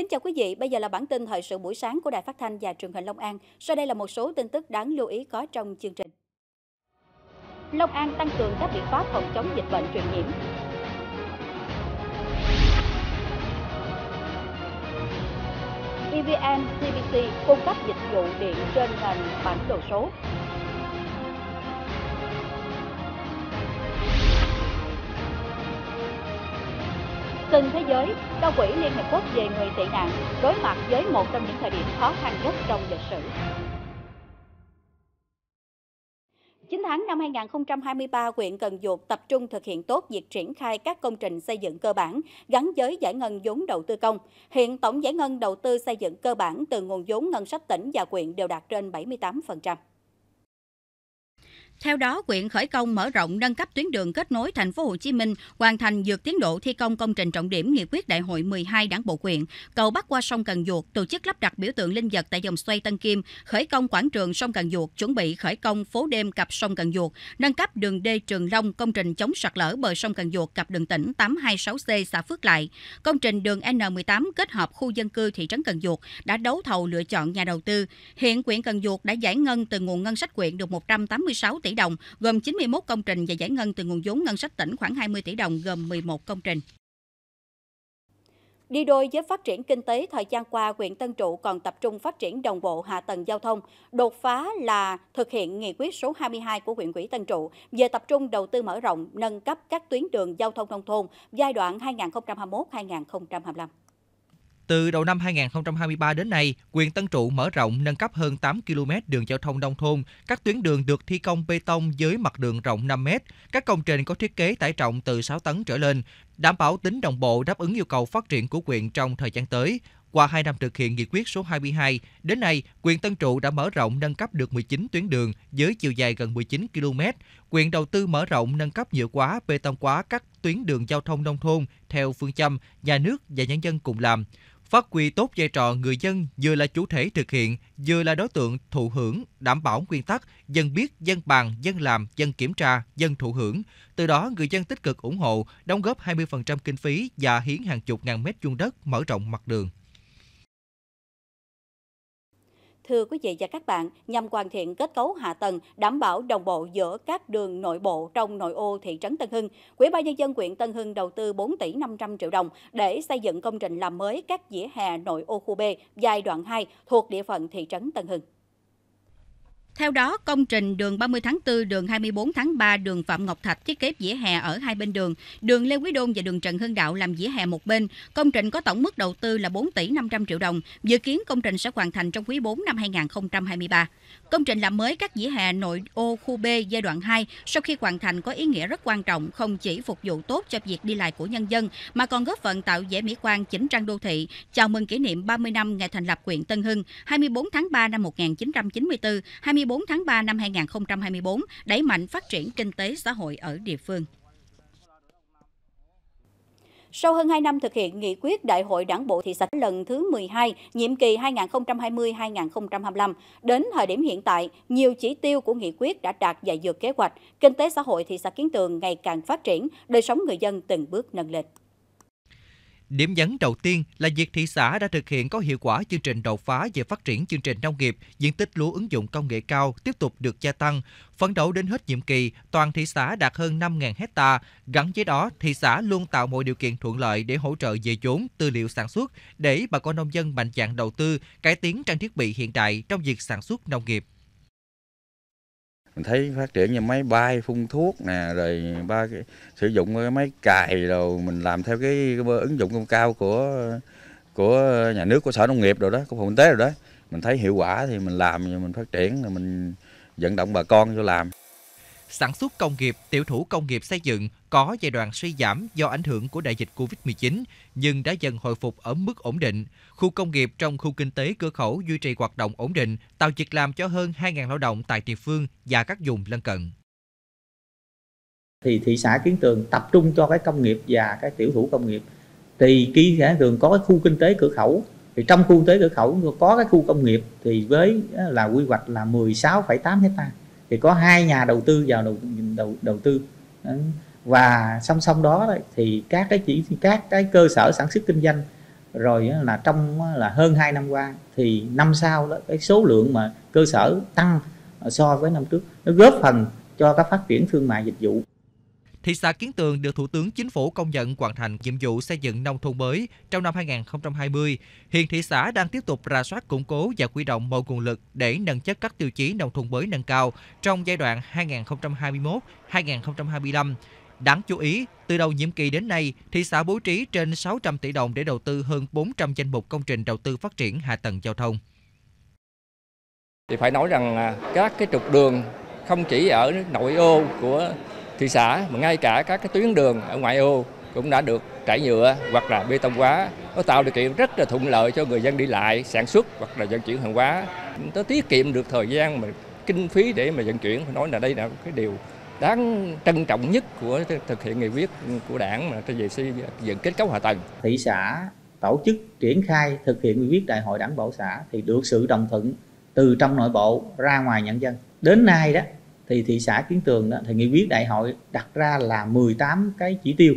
Kính chào quý vị, bây giờ là bản tin thời sự buổi sáng của Đài Phát thanh và Truyền hình Long An. Sau đây là một số tin tức đáng lưu ý có trong chương trình. Long An tăng cường các biện pháp phòng chống dịch bệnh truyền nhiễm. EVN CBC cung cấp dịch vụ điện trên nền bản đồ số. Từng thế giới, cao quỹ Liên Hợp Quốc về người tị nạn đối mặt với một trong những thời điểm khó khăn nhất trong lịch sử. 9 tháng năm 2023, huyện Cần Duộc tập trung thực hiện tốt việc triển khai các công trình xây dựng cơ bản gắn với giải ngân vốn đầu tư công. Hiện tổng giải ngân đầu tư xây dựng cơ bản từ nguồn vốn ngân sách tỉnh và huyện đều đạt trên 78%. Theo đó, huyện khởi công mở rộng nâng cấp tuyến đường kết nối thành phố Hồ Chí Minh, hoàn thành dược tiến độ thi công công trình trọng điểm nghị quyết đại hội 12 Đảng bộ huyện, cầu bắc qua sông Cần Duột, tổ chức lắp đặt biểu tượng linh vật tại dòng xoay Tân Kim, khởi công quảng trường sông Cần Duột, chuẩn bị khởi công phố đêm cặp sông Cần Duột, nâng cấp đường D Trường Long, công trình chống sạt lở bờ sông Cần Duột cặp đường tỉnh 826C xã Phước Lại, công trình đường N18 kết hợp khu dân cư thị trấn Cần Duột đã đấu thầu lựa chọn nhà đầu tư. Hiện huyện Cần Duột đã giải ngân từ nguồn ngân sách huyện được 186 tỷ tỷ đồng, gồm 91 công trình và giải ngân từ nguồn vốn ngân sách tỉnh khoảng 20 tỷ đồng, gồm 11 công trình. Đi đôi với phát triển kinh tế, thời gian qua, huyện Tân Trụ còn tập trung phát triển đồng bộ hạ tầng giao thông. Đột phá là thực hiện nghị quyết số 22 của huyện ủy Tân Trụ về tập trung đầu tư mở rộng, nâng cấp các tuyến đường giao thông nông thôn giai đoạn 2021-2025. Từ đầu năm 2023 đến nay, quyền Tân Trụ mở rộng nâng cấp hơn 8 km đường giao thông nông thôn. Các tuyến đường được thi công bê tông dưới mặt đường rộng 5 m. Các công trình có thiết kế tải trọng từ 6 tấn trở lên, đảm bảo tính đồng bộ đáp ứng yêu cầu phát triển của quyền trong thời gian tới. Qua 2 năm thực hiện nghị quyết số 22, đến nay, quyền Tân Trụ đã mở rộng nâng cấp được 19 tuyến đường với chiều dài gần 19 km. Quyền đầu tư mở rộng nâng cấp nhựa quá, bê tông quá các tuyến đường giao thông nông thôn theo phương châm nhà nước và nhân dân cùng làm phát huy tốt vai trò người dân vừa là chủ thể thực hiện, vừa là đối tượng thụ hưởng, đảm bảo nguyên tắc dân biết, dân bàn, dân làm, dân kiểm tra, dân thụ hưởng. Từ đó, người dân tích cực ủng hộ, đóng góp 20% kinh phí và hiến hàng chục ngàn mét vuông đất mở rộng mặt đường. Thưa quý vị và các bạn, nhằm hoàn thiện kết cấu hạ tầng đảm bảo đồng bộ giữa các đường nội bộ trong nội ô thị trấn Tân Hưng, Quỹ ban nhân dân huyện Tân Hưng đầu tư 4 tỷ 500 triệu đồng để xây dựng công trình làm mới các dĩa hè nội ô khu B giai đoạn 2 thuộc địa phận thị trấn Tân Hưng. Theo đó, công trình đường 30 tháng 4, đường 24 tháng 3, đường Phạm Ngọc Thạch thiết kế vỉa hè ở hai bên đường, đường Lê Quý Đôn và đường Trần Hưng Đạo làm vỉa hè một bên. Công trình có tổng mức đầu tư là 4 tỷ 500 triệu đồng, dự kiến công trình sẽ hoàn thành trong quý 4 năm 2023. Công trình làm mới các dĩa hè nội ô khu B giai đoạn 2 sau khi hoàn thành có ý nghĩa rất quan trọng, không chỉ phục vụ tốt cho việc đi lại của nhân dân mà còn góp phần tạo vẻ mỹ quan chỉnh trang đô thị, chào mừng kỷ niệm 30 năm ngày thành lập huyện Tân Hưng, 24 tháng 3 năm 1994, 20 24 tháng 3 năm 2024, đẩy mạnh phát triển kinh tế xã hội ở địa phương. Sau hơn 2 năm thực hiện nghị quyết Đại hội Đảng bộ thị xã lần thứ 12, nhiệm kỳ 2020-2025, đến thời điểm hiện tại, nhiều chỉ tiêu của nghị quyết đã đạt và vượt kế hoạch, kinh tế xã hội thị xã Kiến Tường ngày càng phát triển, đời sống người dân từng bước nâng lên. Điểm nhấn đầu tiên là việc thị xã đã thực hiện có hiệu quả chương trình đột phá về phát triển chương trình nông nghiệp, diện tích lúa ứng dụng công nghệ cao tiếp tục được gia tăng. Phấn đấu đến hết nhiệm kỳ, toàn thị xã đạt hơn 5.000 hecta. Gắn với đó, thị xã luôn tạo mọi điều kiện thuận lợi để hỗ trợ về vốn, tư liệu sản xuất để bà con nông dân mạnh dạn đầu tư, cải tiến trang thiết bị hiện đại trong việc sản xuất nông nghiệp mình thấy phát triển như máy bay phun thuốc nè rồi ba cái, sử dụng cái máy cài rồi mình làm theo cái, cái ứng dụng công cao của của nhà nước của sở nông nghiệp rồi đó của phòng kinh tế rồi đó mình thấy hiệu quả thì mình làm mình phát triển rồi mình vận động bà con vô làm sản xuất công nghiệp, tiểu thủ công nghiệp xây dựng có giai đoạn suy giảm do ảnh hưởng của đại dịch Covid-19 nhưng đã dần hồi phục ở mức ổn định. Khu công nghiệp trong khu kinh tế cửa khẩu duy trì hoạt động ổn định, tạo việc làm cho hơn 2.000 lao động tại địa phương và các vùng lân cận. Thì thị xã Kiến Tường tập trung cho cái công nghiệp và cái tiểu thủ công nghiệp. Thì Kiến Tường có cái khu kinh tế cửa khẩu thì trong khu kinh tế cửa khẩu có cái khu công nghiệp thì với là quy hoạch là 16,8 hectare thì có hai nhà đầu tư vào đầu đầu đầu tư và song song đó thì các cái chỉ các cái cơ sở sản xuất kinh doanh rồi là trong là hơn 2 năm qua thì năm sau đó cái số lượng mà cơ sở tăng so với năm trước nó góp phần cho các phát triển thương mại dịch vụ Thị xã Kiến Tường được Thủ tướng Chính phủ công nhận hoàn thành nhiệm vụ xây dựng nông thôn mới trong năm 2020. Hiện thị xã đang tiếp tục ra soát củng cố và quy động mọi nguồn lực để nâng chất các tiêu chí nông thôn mới nâng cao trong giai đoạn 2021-2025. Đáng chú ý, từ đầu nhiệm kỳ đến nay, thị xã bố trí trên 600 tỷ đồng để đầu tư hơn 400 danh mục công trình đầu tư phát triển hạ tầng giao thông. Thì phải nói rằng à, các cái trục đường không chỉ ở nội ô của thị xã mà ngay cả các cái tuyến đường ở ngoại ô cũng đã được trải nhựa hoặc là bê tông hóa nó tạo điều kiện rất là thuận lợi cho người dân đi lại sản xuất hoặc là vận chuyển hàng hóa nó tiết kiệm được thời gian mà kinh phí để mà vận chuyển nói là đây là cái điều đáng trân trọng nhất của thực hiện nghị quyết của đảng mà trên về xây dựng kết cấu hạ tầng thị xã tổ chức triển khai thực hiện nghị quyết đại hội đảng bộ xã thì được sự đồng thuận từ trong nội bộ ra ngoài nhân dân đến nay đó thì thị xã Kiến Tường đó, thì nghị quyết đại hội đặt ra là 18 cái chỉ tiêu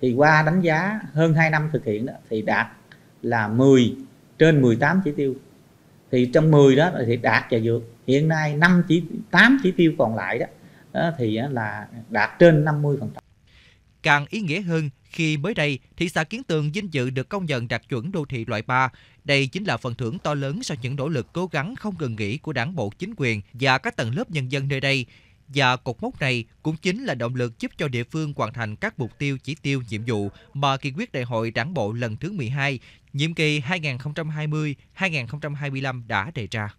thì qua đánh giá hơn 2 năm thực hiện đó, thì đạt là 10 trên 18 chỉ tiêu thì trong 10 đó thì đạt và vượt hiện nay 5 chỉ 8 chỉ tiêu còn lại đó, đó thì là đạt trên 50 phần trăm càng ý nghĩa hơn khi mới đây thị xã Kiến Tường vinh dự được công nhận đạt chuẩn đô thị loại 3. Đây chính là phần thưởng to lớn sau những nỗ lực cố gắng không ngừng nghỉ của đảng bộ chính quyền và các tầng lớp nhân dân nơi đây. Và cột mốc này cũng chính là động lực giúp cho địa phương hoàn thành các mục tiêu chỉ tiêu nhiệm vụ mà kỳ quyết đại hội đảng bộ lần thứ 12, nhiệm kỳ 2020-2025 đã đề ra.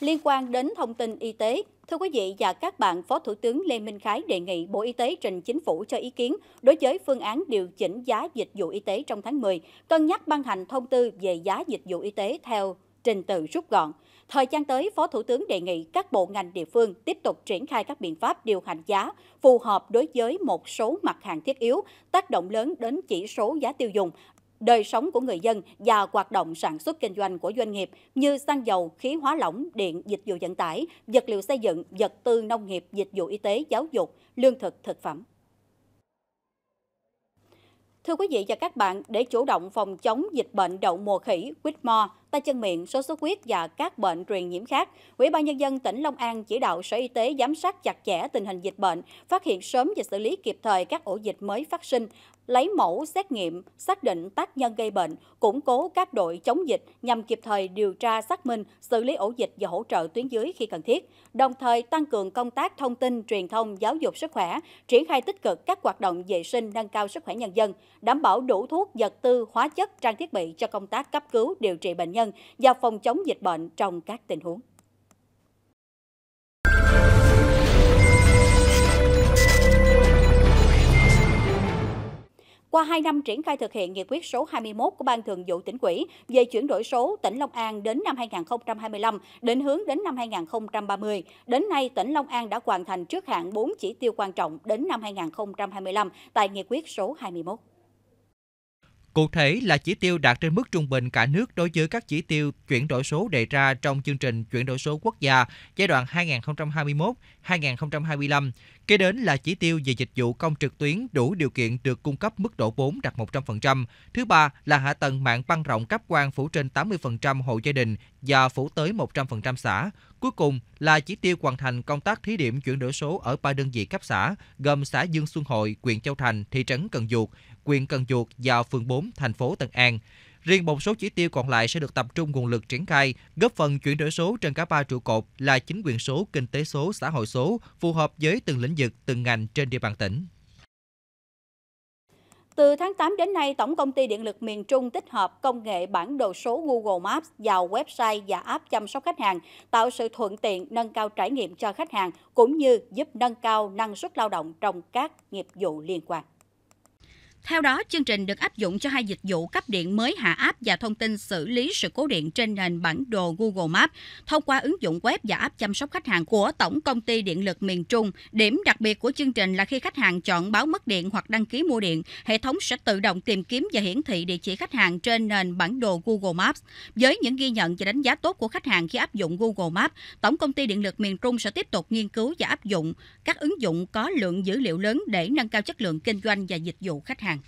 Liên quan đến thông tin y tế, Thưa quý vị và các bạn, Phó Thủ tướng Lê Minh Khái đề nghị Bộ Y tế trình chính phủ cho ý kiến đối với phương án điều chỉnh giá dịch vụ y tế trong tháng 10, cân nhắc ban hành thông tư về giá dịch vụ y tế theo trình tự rút gọn. Thời gian tới, Phó Thủ tướng đề nghị các bộ ngành địa phương tiếp tục triển khai các biện pháp điều hành giá phù hợp đối với một số mặt hàng thiết yếu, tác động lớn đến chỉ số giá tiêu dùng, đời sống của người dân và hoạt động sản xuất kinh doanh của doanh nghiệp như xăng dầu, khí hóa lỏng, điện, dịch vụ vận tải, vật liệu xây dựng, vật tư nông nghiệp, dịch vụ y tế, giáo dục, lương thực, thực phẩm. Thưa quý vị và các bạn, để chủ động phòng chống dịch bệnh đậu mùa khỉ, quýt mò, tay chân miệng, sốt xuất huyết và các bệnh truyền nhiễm khác, Ủy ban nhân dân tỉnh Long An chỉ đạo Sở Y tế giám sát chặt chẽ tình hình dịch bệnh, phát hiện sớm và xử lý kịp thời các ổ dịch mới phát sinh, lấy mẫu xét nghiệm, xác định tác nhân gây bệnh, củng cố các đội chống dịch nhằm kịp thời điều tra xác minh, xử lý ổ dịch và hỗ trợ tuyến dưới khi cần thiết, đồng thời tăng cường công tác thông tin, truyền thông, giáo dục sức khỏe, triển khai tích cực các hoạt động vệ sinh nâng cao sức khỏe nhân dân, đảm bảo đủ thuốc, vật tư, hóa chất, trang thiết bị cho công tác cấp cứu, điều trị bệnh nhân nhân và phòng chống dịch bệnh trong các tình huống. Qua 2 năm triển khai thực hiện nghị quyết số 21 của Ban Thường vụ tỉnh ủy về chuyển đổi số tỉnh Long An đến năm 2025, định hướng đến năm 2030, đến nay tỉnh Long An đã hoàn thành trước hạn 4 chỉ tiêu quan trọng đến năm 2025 tại nghị quyết số 21. Cụ thể là chỉ tiêu đạt trên mức trung bình cả nước đối với các chỉ tiêu chuyển đổi số đề ra trong chương trình chuyển đổi số quốc gia giai đoạn 2021-2025. Kế đến là chỉ tiêu về dịch vụ công trực tuyến đủ điều kiện được cung cấp mức độ 4 đạt 100%. Thứ ba là hạ tầng mạng băng rộng cấp quan phủ trên 80% hộ gia đình và phủ tới 100% xã. Cuối cùng là chỉ tiêu hoàn thành công tác thí điểm chuyển đổi số ở ba đơn vị cấp xã, gồm xã Dương Xuân Hội, huyện Châu Thành, thị trấn Cần Duộc quyện Cần Duộc và phường 4, thành phố Tân An. Riêng một số chỉ tiêu còn lại sẽ được tập trung nguồn lực triển khai, góp phần chuyển đổi số trên cả ba trụ cột là chính quyền số, kinh tế số, xã hội số, phù hợp với từng lĩnh vực, từng ngành trên địa bàn tỉnh. Từ tháng 8 đến nay, Tổng công ty Điện lực miền Trung tích hợp công nghệ bản đồ số Google Maps vào website và app chăm sóc khách hàng, tạo sự thuận tiện, nâng cao trải nghiệm cho khách hàng, cũng như giúp nâng cao năng suất lao động trong các nghiệp vụ liên quan. Theo đó, chương trình được áp dụng cho hai dịch vụ cấp điện mới hạ áp và thông tin xử lý sự cố điện trên nền bản đồ Google Maps thông qua ứng dụng web và app chăm sóc khách hàng của Tổng công ty Điện lực miền Trung. Điểm đặc biệt của chương trình là khi khách hàng chọn báo mất điện hoặc đăng ký mua điện, hệ thống sẽ tự động tìm kiếm và hiển thị địa chỉ khách hàng trên nền bản đồ Google Maps. Với những ghi nhận và đánh giá tốt của khách hàng khi áp dụng Google Maps, Tổng công ty Điện lực miền Trung sẽ tiếp tục nghiên cứu và áp dụng các ứng dụng có lượng dữ liệu lớn để nâng cao chất lượng kinh doanh và dịch vụ khách hàng hàng.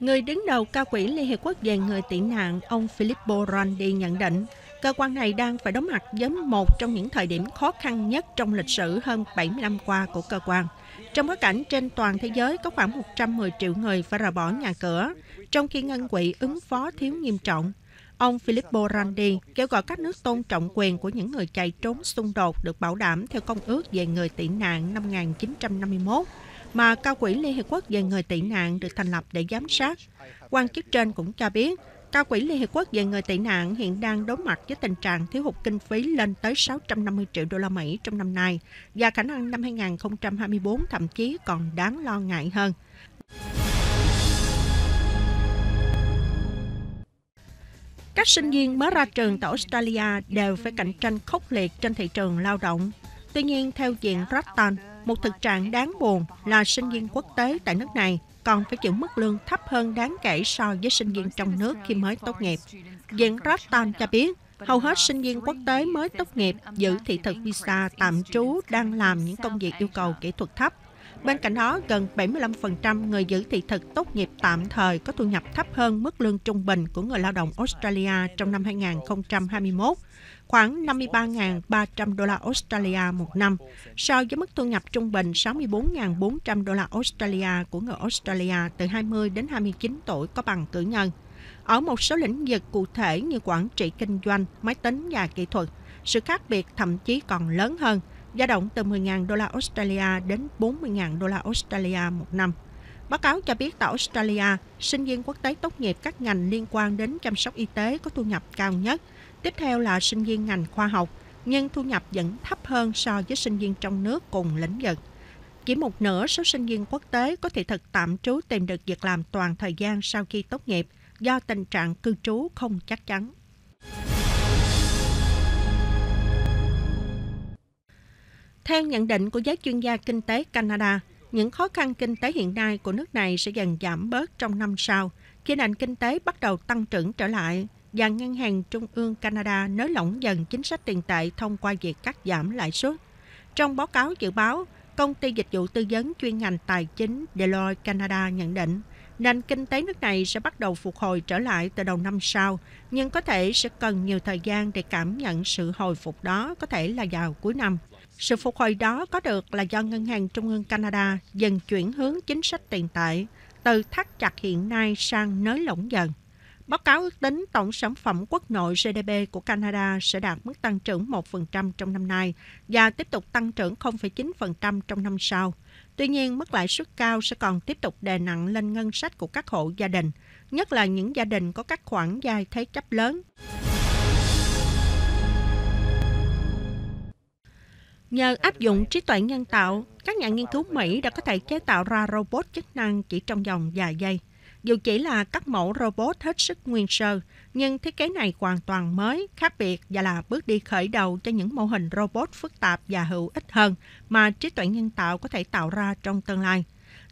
Người đứng đầu cao quỹ Liên Hiệp Quốc về người tị nạn, ông Filippo Grandi nhận định, cơ quan này đang phải đối mặt với một trong những thời điểm khó khăn nhất trong lịch sử hơn 70 năm qua của cơ quan. Trong bối cảnh trên toàn thế giới có khoảng 110 triệu người phải rời bỏ nhà cửa, trong khi ngân quỹ ứng phó thiếu nghiêm trọng, Ông Filippo Randi kêu gọi các nước tôn trọng quyền của những người chạy trốn xung đột được bảo đảm theo Công ước về người tị nạn năm 1951 mà cao quỹ Liên Hiệp Quốc về người tị nạn được thành lập để giám sát. Quan chức trên cũng cho biết, cao quỹ Liên Hiệp Quốc về người tị nạn hiện đang đối mặt với tình trạng thiếu hụt kinh phí lên tới 650 triệu đô la Mỹ trong năm nay và khả năng năm 2024 thậm chí còn đáng lo ngại hơn. Các sinh viên mới ra trường tại Australia đều phải cạnh tranh khốc liệt trên thị trường lao động. Tuy nhiên, theo diện Rattan, một thực trạng đáng buồn là sinh viên quốc tế tại nước này còn phải chịu mức lương thấp hơn đáng kể so với sinh viên trong nước khi mới tốt nghiệp. Diện Rattan cho biết, hầu hết sinh viên quốc tế mới tốt nghiệp giữ thị thực visa tạm trú đang làm những công việc yêu cầu kỹ thuật thấp Bên cạnh đó, gần 75% người giữ thị thực tốt nghiệp tạm thời có thu nhập thấp hơn mức lương trung bình của người lao động Australia trong năm 2021, khoảng 53.300 đô la Australia một năm, so với mức thu nhập trung bình 64.400 đô la Australia của người Australia từ 20 đến 29 tuổi có bằng cử nhân. Ở một số lĩnh vực cụ thể như quản trị kinh doanh, máy tính và kỹ thuật, sự khác biệt thậm chí còn lớn hơn – dao động từ 10.000 đô la Australia đến 40.000 đô la Australia một năm. Báo cáo cho biết tại Australia, sinh viên quốc tế tốt nghiệp các ngành liên quan đến chăm sóc y tế có thu nhập cao nhất, tiếp theo là sinh viên ngành khoa học, nhưng thu nhập vẫn thấp hơn so với sinh viên trong nước cùng lĩnh vực. Chỉ một nửa số sinh viên quốc tế có thể thực tạm trú tìm được việc làm toàn thời gian sau khi tốt nghiệp do tình trạng cư trú không chắc chắn. Theo nhận định của giới chuyên gia kinh tế Canada, những khó khăn kinh tế hiện nay của nước này sẽ dần giảm bớt trong năm sau, khi nền kinh tế bắt đầu tăng trưởng trở lại và Ngân hàng Trung ương Canada nới lỏng dần chính sách tiền tệ thông qua việc cắt giảm lãi suất. Trong báo cáo dự báo, công ty dịch vụ tư vấn chuyên ngành tài chính Deloitte Canada nhận định, nền kinh tế nước này sẽ bắt đầu phục hồi trở lại từ đầu năm sau, nhưng có thể sẽ cần nhiều thời gian để cảm nhận sự hồi phục đó có thể là vào cuối năm. Sự phục hồi đó có được là do Ngân hàng Trung ương Canada dần chuyển hướng chính sách tiền tệ từ thắt chặt hiện nay sang nới lỏng dần. Báo cáo ước tính tổng sản phẩm quốc nội GDP của Canada sẽ đạt mức tăng trưởng 1% trong năm nay và tiếp tục tăng trưởng 0,9% trong năm sau. Tuy nhiên, mức lãi suất cao sẽ còn tiếp tục đè nặng lên ngân sách của các hộ gia đình, nhất là những gia đình có các khoản vay thế chấp lớn. Nhờ áp dụng trí tuệ nhân tạo, các nhà nghiên cứu Mỹ đã có thể chế tạo ra robot chức năng chỉ trong vòng vài giây. Dù chỉ là các mẫu robot hết sức nguyên sơ, nhưng thiết kế này hoàn toàn mới, khác biệt và là bước đi khởi đầu cho những mô hình robot phức tạp và hữu ích hơn mà trí tuệ nhân tạo có thể tạo ra trong tương lai.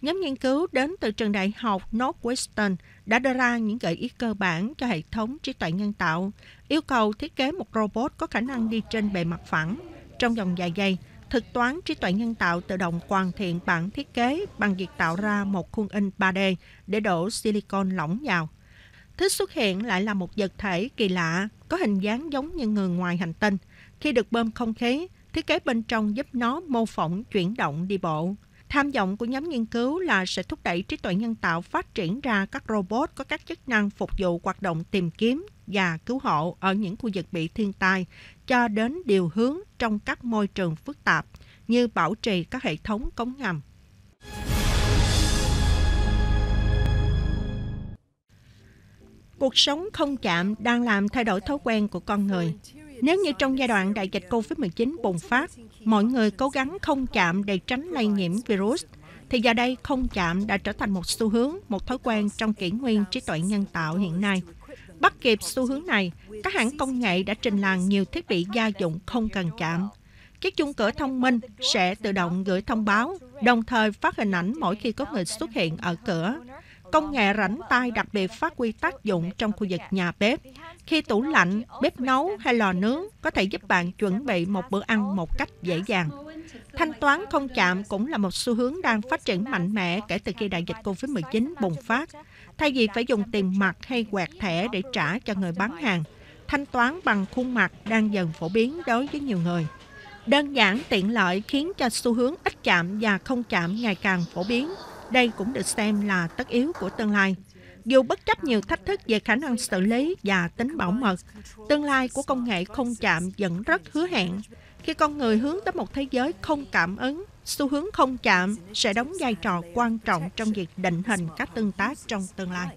Nhóm nghiên cứu đến từ trường đại học Northwestern đã đưa ra những gợi ý cơ bản cho hệ thống trí tuệ nhân tạo, yêu cầu thiết kế một robot có khả năng đi trên bề mặt phẳng, trong dòng dài giây, thực toán trí tuệ nhân tạo tự động hoàn thiện bản thiết kế bằng việc tạo ra một khuôn in 3D để đổ silicon lỏng vào. Thứ xuất hiện lại là một vật thể kỳ lạ, có hình dáng giống như người ngoài hành tinh. Khi được bơm không khí, thiết kế bên trong giúp nó mô phỏng chuyển động đi bộ. Tham vọng của nhóm nghiên cứu là sẽ thúc đẩy trí tuệ nhân tạo phát triển ra các robot có các chức năng phục vụ hoạt động tìm kiếm và cứu hộ ở những khu vực bị thiên tai, cho đến điều hướng trong các môi trường phức tạp như bảo trì các hệ thống cống ngầm. Cuộc sống không chạm đang làm thay đổi thói quen của con người. Nếu như trong giai đoạn đại dịch COVID-19 bùng phát, mọi người cố gắng không chạm để tránh lây nhiễm virus, thì giờ đây không chạm đã trở thành một xu hướng, một thói quen trong kỷ nguyên trí tuệ nhân tạo hiện nay. Bắt kịp xu hướng này, các hãng công nghệ đã trình làng nhiều thiết bị gia dụng không cần chạm. Chiếc chung cửa thông minh sẽ tự động gửi thông báo, đồng thời phát hình ảnh mỗi khi có người xuất hiện ở cửa Công nghệ rảnh tay đặc biệt phát huy tác dụng trong khu vực nhà bếp. Khi tủ lạnh, bếp nấu hay lò nướng có thể giúp bạn chuẩn bị một bữa ăn một cách dễ dàng. Thanh toán không chạm cũng là một xu hướng đang phát triển mạnh mẽ kể từ khi đại dịch COVID-19 bùng phát. Thay vì phải dùng tiền mặt hay quẹt thẻ để trả cho người bán hàng, thanh toán bằng khuôn mặt đang dần phổ biến đối với nhiều người. Đơn giản tiện lợi khiến cho xu hướng ít chạm và không chạm ngày càng phổ biến. Đây cũng được xem là tất yếu của tương lai. Dù bất chấp nhiều thách thức về khả năng xử lý và tính bảo mật, tương lai của công nghệ không chạm vẫn rất hứa hẹn. Khi con người hướng tới một thế giới không cảm ứng, xu hướng không chạm sẽ đóng vai trò quan trọng trong việc định hình các tương tác trong tương lai.